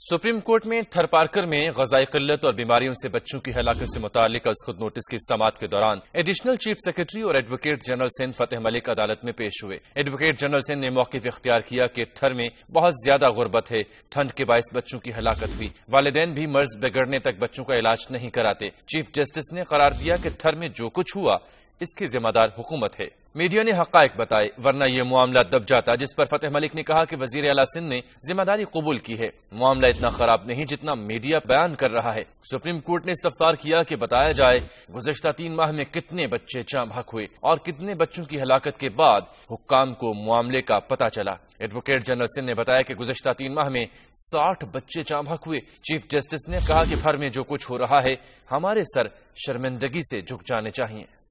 supreme court में थरपारकर में गजाई किल्लत और बीमारियों से बच्चों की हलाकत से मुतालिक अज खुद नोटिस की समात के दौरान एडिशनल चीफ सेक्रेटरी और एडवोकेट जनरल सेन फतेह मलिक अदालत में पेश हुए एडवोकेट जनरल सेन ने मौके पर इख्तियार किया कि थर में बहुत ज्यादा गुर्बत है ठंड के बायस बच्चों की हलाकत हुई वालदेन भी मर्ज बिगड़ने तक बच्चों का इलाज नहीं कराते चीफ जस्टिस ने करार दिया कि थर में जो कुछ हुआ इसकी जिम्मेदार हुकूमत है मीडिया ने हक बताए वरना यह मामला दब जाता जिस पर फतेह मलिक ने कहा कि वजीर अला सिंह ने जिम्मेदारी कबूल की है मामला इतना खराब नहीं जितना मीडिया बयान कर रहा है सुप्रीम कोर्ट ने इस्तफसार किया कि बताया जाए गुजशत तीन माह में कितने बच्चे भक हुए और कितने बच्चों की हलाकत के बाद हुक्काम को मामले का पता चला एडवोकेट जनरल सिंह ने बताया कि गुजशत तीन माह में साठ बच्चे भक हुए चीफ जस्टिस ने कहा कि भर में जो कुछ हो रहा है हमारे सर शर्मिंदगी से झुक जाने चाहिए